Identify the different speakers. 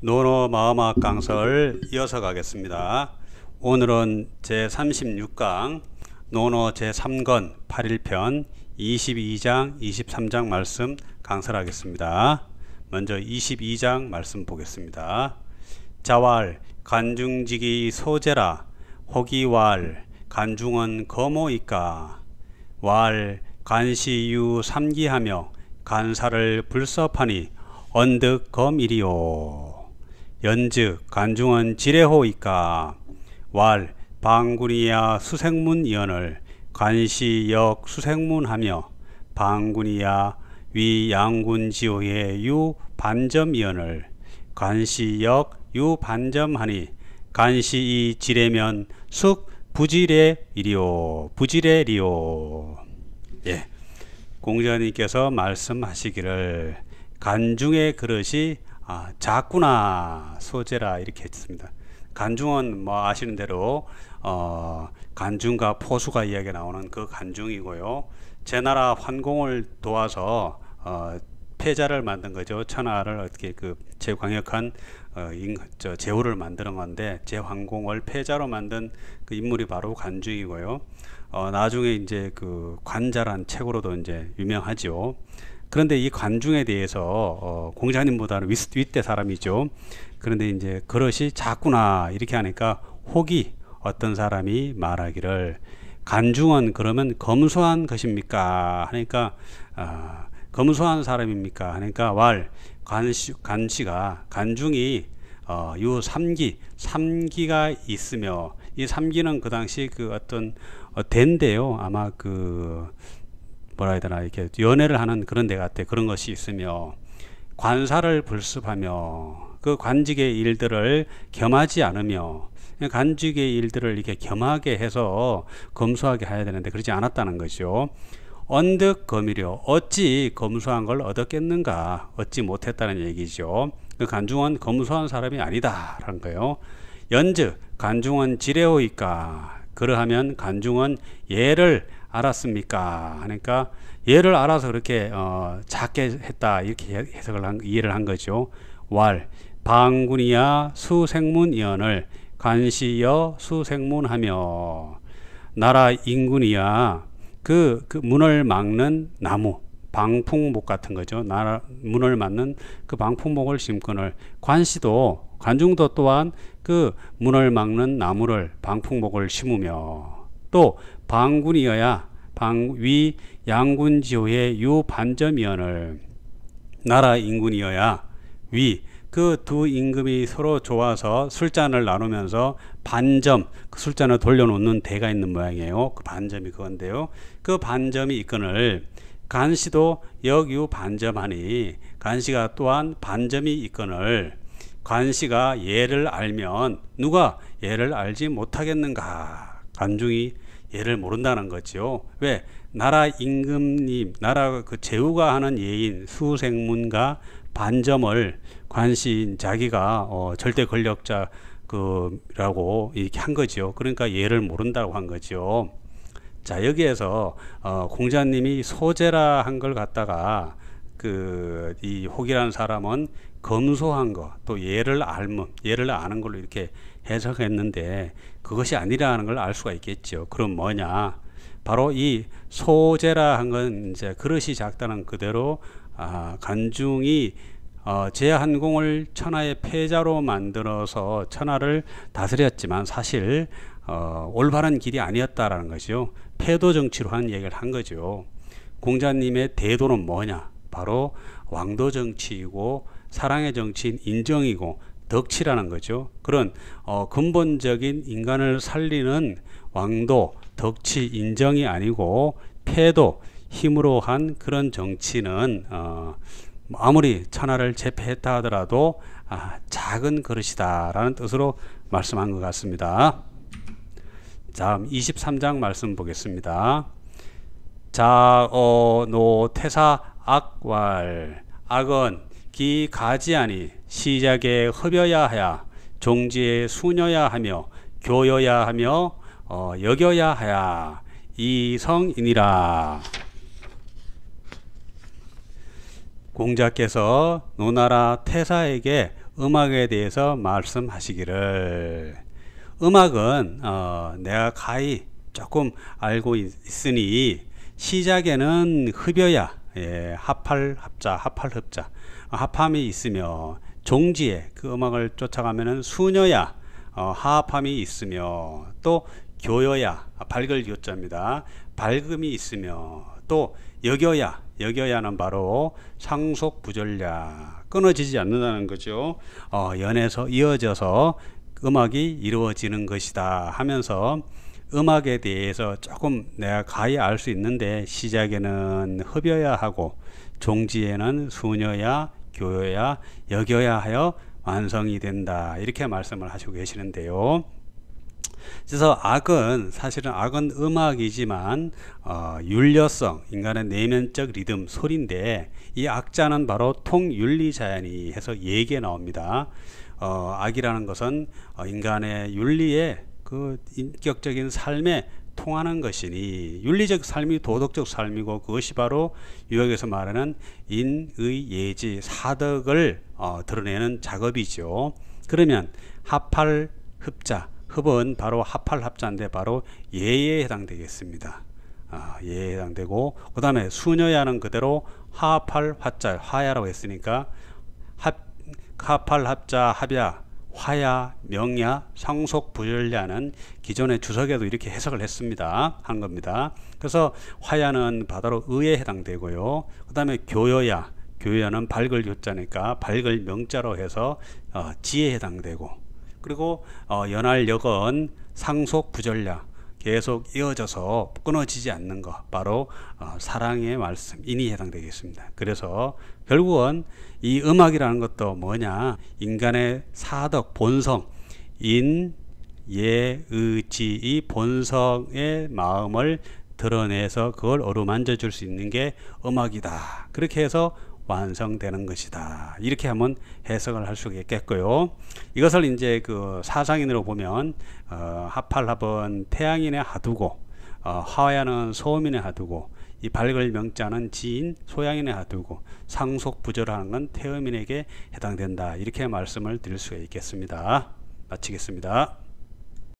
Speaker 1: 노노 마음학 강설 이어서 가겠습니다. 오늘은 제36강 노노 제3권 8일편 22장 23장 말씀 강설하겠습니다. 먼저 22장 말씀 보겠습니다. 자왈 간중직이 소재라 호기왈 간중은 거모이까 왈 간시유 삼기하며 간사를 불섭하니 언득 검이리오 연즉 간중은 지레호이까 왈 방군이야 수생문 연을 관시역 수생문하며 방군이야 위양군지호의 유반점연을 관시역 유반점하니 간시이 지레면 숙 부질의 이리오 부질의 리오 예 공자님께서 말씀하시기를 간중의 그릇이 아, 작구나 소재라 이렇게 했습니다. 간중은 뭐 아시는 대로 어, 간중과 포수가 이야기 나오는 그 간중이고요. 제나라 환공을 도와서 어, 패자를 만든 거죠. 천하를 어떻게 그 제광역한 어, 제후를 만드는 건데 제환공을 패자로 만든 그 인물이 바로 간중이고요. 어, 나중에 이제 그 관자란 책으로도 이제 유명하지요. 그런데 이 관중에 대해서 어, 공자님보다는 윗, 윗대 사람이죠. 그런데 이제 그릇이 작구나 이렇게 하니까 혹이 어떤 사람이 말하기를 간중은 그러면 검소한 것입니까? 하니까 어, 검소한 사람입니까? 하니까 왈 간시, 간시가 간중이 어, 요 삼기 삼기가 있으며 이 삼기는 그 당시 그 어떤 어, 대인데 아마 그 뭐라 해야 되나 이렇게 연애를 하는 그런 데 같아 그런 것이 있으며 관사를 불습하며 그 관직의 일들을 겸하지 않으며 관직의 일들을 이렇게 겸하게 해서 검소하게 해야 되는데 그러지 않았다는 거죠. 언득 검이려 어찌 검소한 걸 얻었겠는가 얻지 못했다는 얘기죠. 그 간중원 검소한 사람이 아니다라는 거예요. 연즉 간중원 지레오이까 그러하면 간중은 예를 알았습니까? 하니까 예를 알아서 그렇게 어, 작게 했다 이렇게 해석을 한, 이해를 한 거죠. 왈 방군이야 수생문연을 간시여 수생문하며 나라 인군이야 그, 그 문을 막는 나무 방풍목 같은 거죠. 나라 문을 막는 그 방풍목을 심건을 관시도 관중도 또한 그 문을 막는 나무를 방풍목을 심으며 또 방군이어야 방위 양군지호의 유반점위원을 나라 인군이어야 위 그 두 임금이 서로 좋아서 술잔을 나누면서 반점 그 술잔을 돌려놓는 대가 있는 모양이에요. 그 반점이 그건데요. 그 반점이 이끈을 간시도 역유 반점하니 간시가 또한 반점이 이끈을 관시가 예를 알면 누가 예를 알지 못하겠는가? 관중이 예를 모른다는 거지 왜? 나라 임금님, 나라 그 제후가 하는 예인 수생문과 반점을 관시인 자기가 어, 절대 권력자 그라고 이렇게 한거지 그러니까 예를 모른다고 한거지자 여기에서 어, 공자님이 소재라 한 걸 갖다가 그 이혹이라 사람은 검소한 것, 또 예를 알면 예를 아는 걸로 이렇게 해석했는데 그것이 아니라는 걸 알 수가 있겠죠. 그럼 뭐냐? 바로 이 소재라 한 건 이제 그릇이 작다는 그대로 아, 간중이 어, 제한공을 천하의 패자로 만들어서 천하를 다스렸지만 사실 어, 올바른 길이 아니었다라는 거죠. 패도 정치로 하 얘기를 한 거죠. 공자님의 대도는 뭐냐? 바로 왕도 정치이고 사랑의 정치인 인정이고 덕치라는 거죠. 그런 어, 근본적인 인간을 살리는 왕도 덕치 인정이 아니고 패도 힘으로 한 그런 정치는 어, 아무리 천하를 제패했다 하더라도 아, 작은 그릇이다라는 뜻으로 말씀한 것 같습니다. 다음 23장 말씀 보겠습니다. 자어노 태사 악왈 악은 기 가지아니 시작에 흡여야 하야 종지에 수녀야 하며 교여야 하며 어, 여겨야 하야 이성이니라 공자께서 노나라 태사에게 음악에 대해서 말씀하시기를 음악은 어, 내가 가히 조금 알고 있, 있으니 시작에는 흡여야 예, 합할 합자, 합할 흡자. 합함이 아, 있으며 종지에 그 음악을 쫓아가면은 수녀야 어, 하합함이 있으며 또 교여야 밝을 아, 교자입니다. 밝음이 있으며 또 여겨야 여겨야는 바로 상속 부절야 끊어지지 않는다는 거죠. 어, 연에서 이어져서 음악이 이루어지는 것이다 하면서 음악에 대해서 조금 내가 가히 알 수 있는데 시작에는 흡여야 하고 종지에는 수녀야 교여야 여겨야 하여 완성이 된다 이렇게 말씀을 하시고 계시는데요 그래서 악은 사실은 악은 음악이지만 어, 윤려성 인간의 내면적 리듬 소리인데 이 악자는 바로 통윤리자연이 해서 얘기에 나옵니다 어, 악이라는 것은 어, 인간의 윤리에 그 인격적인 삶에 통하는 것이니 윤리적 삶이 도덕적 삶이고 그것이 바로 유역에서 말하는 인의 예지 사덕을 어, 드러내는 작업이죠. 그러면 합할 흡자 흡은 바로 합할 합자인데 바로 예에 해당되겠습니다. 아, 예에 해당되고 그 다음에 수녀야는 그대로 합할 화자 화야라고 했으니까 합 합할 합자 합야 화야, 명야, 상속 부열야는 기존의 주석에도 이렇게 해석을 했습니다. 한 겁니다. 그래서 화야는 바다로 의에 해당되고요. 그 다음에 교여야, 교여는 밝을 요자니까 밝을 명자로 해서 어, 지에 해당되고 그리고 어, 연할 역은 상속 부절야 계속 이어져서 끊어지지 않는 것 바로 어, 사랑의 말씀이니 해당되겠습니다. 그래서 결국은 이 음악이라는 것도 뭐냐 인간의 사덕 본성 인 예 의지이 본성의 마음을 드러내서 그걸 어루만져 줄 수 있는 게 음악이다. 그렇게 해서 완성되는 것이다. 이렇게 하면 해석을 할 수 있겠고요. 이것을 이제 그 사상인으로 보면 어, 하팔합은 태양인의 하두고 어, 하야는 소음인의 하두고 이 발걸 명자는 지인 소양인의 하두고 상속 부절하는 건 태음인에게 해당된다. 이렇게 말씀을 드릴 수가 있겠습니다. 마치겠습니다.